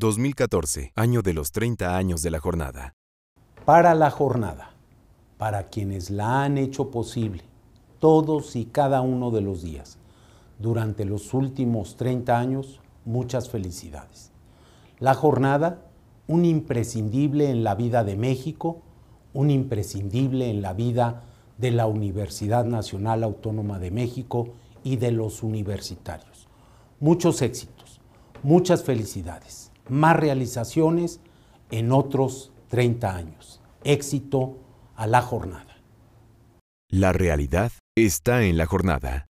2014, año de los 30 años de la jornada. Para la jornada, para quienes la han hecho posible, todos y cada uno de los días, durante los últimos 30 años, muchas felicidades. La jornada, un imprescindible en la vida de México, un imprescindible en la vida de la Universidad Nacional Autónoma de México y de los universitarios. Muchos éxitos, muchas felicidades más realizaciones en otros 30 años. Éxito a la jornada. La realidad está en la jornada.